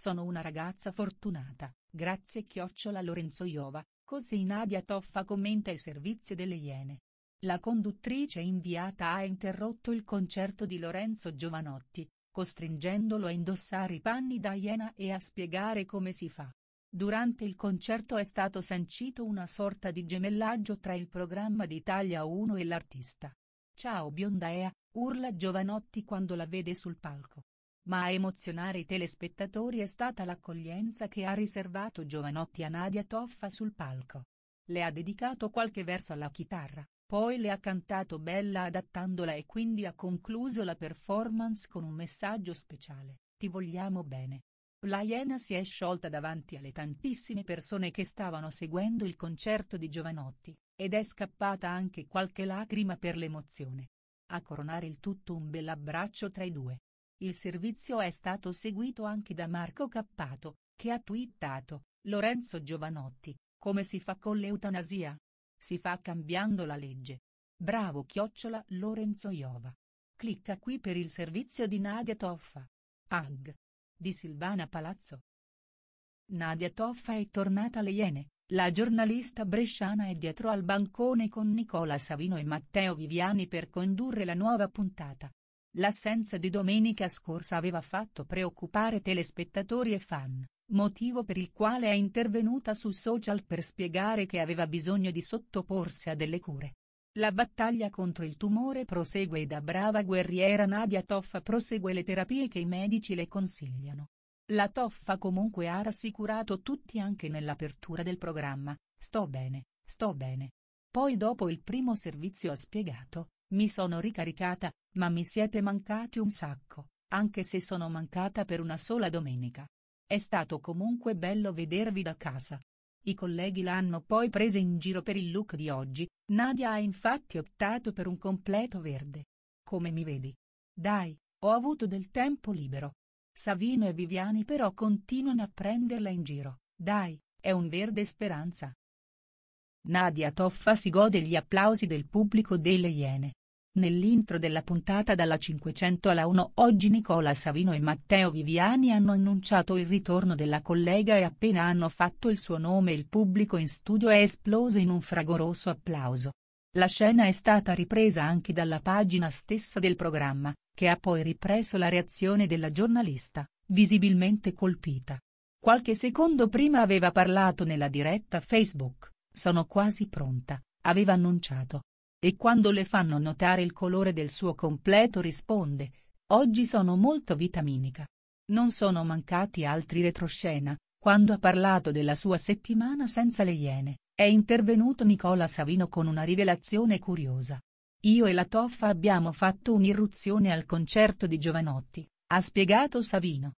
Sono una ragazza fortunata, grazie chiocciola Lorenzo Iova, così Nadia Toffa commenta il servizio delle Iene. La conduttrice inviata ha interrotto il concerto di Lorenzo Giovanotti, costringendolo a indossare i panni da iena e a spiegare come si fa. Durante il concerto è stato sancito una sorta di gemellaggio tra il programma d'Italia 1 e l'artista. Ciao Biondaea, urla Giovanotti quando la vede sul palco ma a emozionare i telespettatori è stata l'accoglienza che ha riservato Giovanotti a Nadia Toffa sul palco. Le ha dedicato qualche verso alla chitarra, poi le ha cantato Bella adattandola e quindi ha concluso la performance con un messaggio speciale, ti vogliamo bene. La Iena si è sciolta davanti alle tantissime persone che stavano seguendo il concerto di Giovanotti, ed è scappata anche qualche lacrima per l'emozione. A coronare il tutto un bell'abbraccio tra i due, il servizio è stato seguito anche da Marco Cappato, che ha twittato, Lorenzo Giovanotti, come si fa con l'eutanasia? Si fa cambiando la legge. Bravo chiocciola Lorenzo Iova. Clicca qui per il servizio di Nadia Toffa. AG. Di Silvana Palazzo. Nadia Toffa è tornata alle Iene, la giornalista bresciana è dietro al bancone con Nicola Savino e Matteo Viviani per condurre la nuova puntata, L'assenza di domenica scorsa aveva fatto preoccupare telespettatori e fan, motivo per il quale è intervenuta su social per spiegare che aveva bisogno di sottoporsi a delle cure. La battaglia contro il tumore prosegue e da brava guerriera Nadia Toffa prosegue le terapie che i medici le consigliano. La Toffa comunque ha rassicurato tutti anche nell'apertura del programma, sto bene, sto bene. Poi dopo il primo servizio ha spiegato, mi sono ricaricata, ma mi siete mancati un sacco, anche se sono mancata per una sola domenica. È stato comunque bello vedervi da casa. I colleghi l'hanno poi presa in giro per il look di oggi, Nadia ha infatti optato per un completo verde. Come mi vedi? Dai, ho avuto del tempo libero. Savino e Viviani però continuano a prenderla in giro, dai, è un verde speranza. Nadia Toffa si gode gli applausi del pubblico delle Iene, Nell'intro della puntata dalla 500 alla 1 oggi Nicola Savino e Matteo Viviani hanno annunciato il ritorno della collega e appena hanno fatto il suo nome il pubblico in studio è esploso in un fragoroso applauso. La scena è stata ripresa anche dalla pagina stessa del programma, che ha poi ripreso la reazione della giornalista, visibilmente colpita. Qualche secondo prima aveva parlato nella diretta Facebook, sono quasi pronta, aveva annunciato. E quando le fanno notare il colore del suo completo risponde, oggi sono molto vitaminica. Non sono mancati altri retroscena, quando ha parlato della sua settimana senza le Iene, è intervenuto Nicola Savino con una rivelazione curiosa. Io e la Toffa abbiamo fatto un'irruzione al concerto di Giovanotti, ha spiegato Savino.